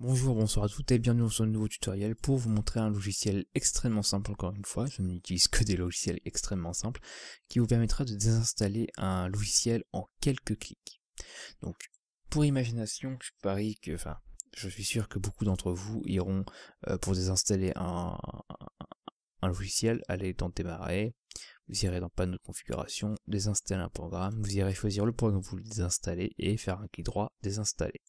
Bonjour, bonsoir à toutes et bienvenue dans ce nouveau tutoriel pour vous montrer un logiciel extrêmement simple encore une fois, je n'utilise que des logiciels extrêmement simples, qui vous permettra de désinstaller un logiciel en quelques clics. Donc, pour imagination, je parie que, enfin, je suis sûr que beaucoup d'entre vous iront euh, pour désinstaller un, un logiciel, aller dans démarrer, vous irez dans panneau de configuration, désinstaller un programme, vous irez choisir le programme que vous voulez désinstaller et faire un clic droit, désinstaller.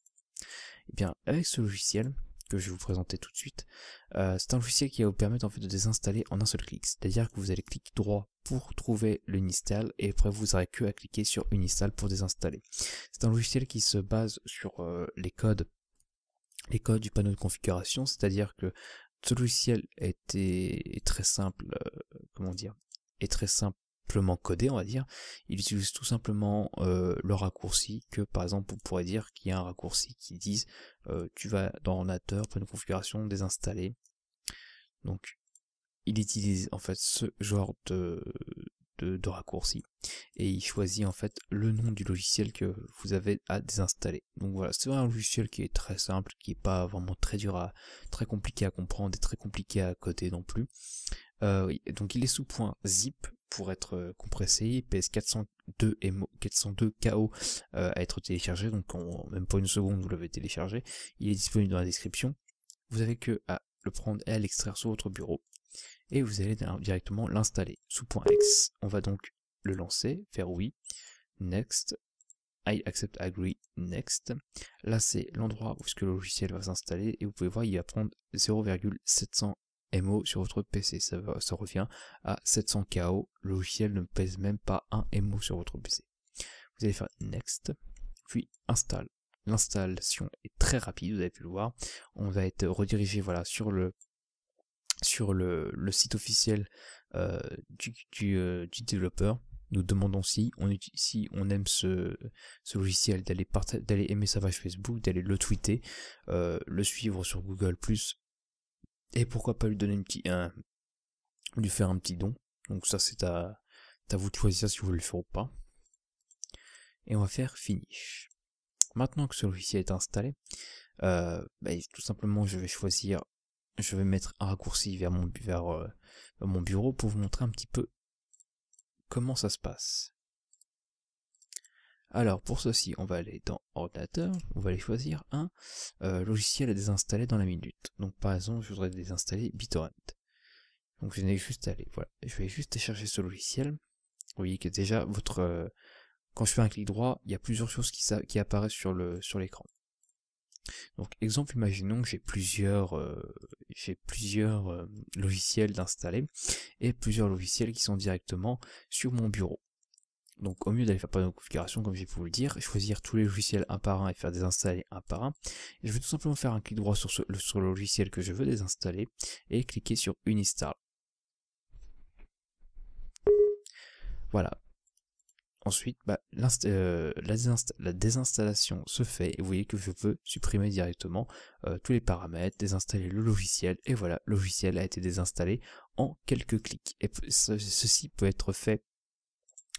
Eh bien avec ce logiciel que je vais vous présenter tout de suite, euh, c'est un logiciel qui va vous permettre en fait de désinstaller en un seul clic. C'est-à-dire que vous allez clic droit pour trouver le nistal et après vous n'aurez que à cliquer sur uninstall pour désinstaller. C'est un logiciel qui se base sur euh, les codes les codes du panneau de configuration, c'est-à-dire que ce logiciel est, très simple, euh, comment dire, est très simple simplement codé, on va dire, il utilise tout simplement euh, le raccourci que par exemple on pourrait dire qu'il y a un raccourci qui dit euh, tu vas dans ordinateur pour une configuration, désinstaller. Donc il utilise en fait ce genre de, de, raccourci et il choisit en fait le nom du logiciel que vous avez à désinstaller. Donc voilà, c'est un logiciel qui est très simple, qui est pas vraiment très dur à très compliqué à comprendre et très compliqué à coder non plus. Euh, donc il est sous point zip, pour être euh, compressé, PS402 et 402 KO à être téléchargé, donc en même pas une seconde vous l'avez téléchargé, il est disponible dans la description, vous n'avez que à le prendre et à l'extraire sur votre bureau, et vous allez directement l'installer sous point On va donc le lancer, faire oui, next, I accept agree, next. Là c'est l'endroit où ce que le logiciel va s'installer, et vous pouvez voir il va prendre 0,700 MO sur votre PC. Ça, revient à 700 KO. Le logiciel ne pèse même pas un MO sur votre PC. Vous allez faire Next, puis Install. L'installation est très rapide, vous avez pu le voir. On va être redirigé voilà, sur le site officiel euh, euh, du, développeur nous demandons si on, on aime ce, logiciel, d'aller, aimer sa page Facebook, d'aller le tweeter, euh, le suivre sur Google+, et pourquoi pas lui donner lui faire un petit don. Donc ça c'est à, vous de choisir si vous voulez le faire ou pas. Et on va faire finish. Maintenant que ce logiciel est installé, euh, bah, tout simplement je vais choisir, je vais mettre un raccourci vers mon, vers euh, mon bureau pour vous montrer un petit peu comment ça se passe. Alors pour ceci, on va aller dans ordinateur, on va aller choisir un euh, logiciel à désinstaller dans la minute. Donc par exemple, je voudrais désinstaller BitTorrent. Donc je vais juste aller, voilà. Je vais juste chercher ce logiciel. Vous voyez que déjà votre euh, quand je fais un clic droit, il y a plusieurs choses qui, apparaissent sur l'écran. Donc exemple, imaginons que j'ai plusieurs euh, j'ai plusieurs logiciels d'installer et plusieurs logiciels qui sont directement sur mon bureau. Donc au mieux d'aller faire pas de configuration, comme j'ai pu vous le dire, choisir tous les logiciels un par un et faire désinstaller un par un, je vais tout simplement faire un clic droit sur, sur le logiciel que je veux désinstaller et cliquer sur Uninstall. Voilà, Ensuite, bah, euh, la, désinstallation se fait et vous voyez que je peux supprimer directement euh, tous les paramètres, désinstaller le logiciel et voilà, le logiciel a été désinstallé en quelques clics. Et ceci peut être fait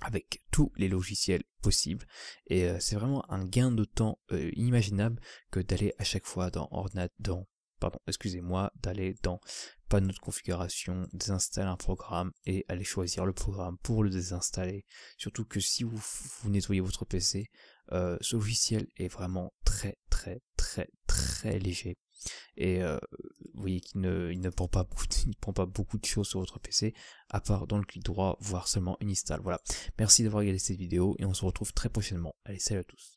avec tous les logiciels possibles et euh, c'est vraiment un gain de temps inimaginable euh, que d'aller à chaque fois dans Ordnat, pardon, excusez-moi, d'aller dans panneau de configuration, désinstaller un programme et aller choisir le programme pour le désinstaller. Surtout que si vous, nettoyez votre PC, euh, ce logiciel est vraiment très très très très léger. Et euh, vous voyez qu'il ne, il ne, prend pas beaucoup de, prend pas beaucoup de choses sur votre PC, à part dans le clic droit, voire seulement une install. Voilà. Merci d'avoir regardé cette vidéo et on se retrouve très prochainement. Allez, salut à tous.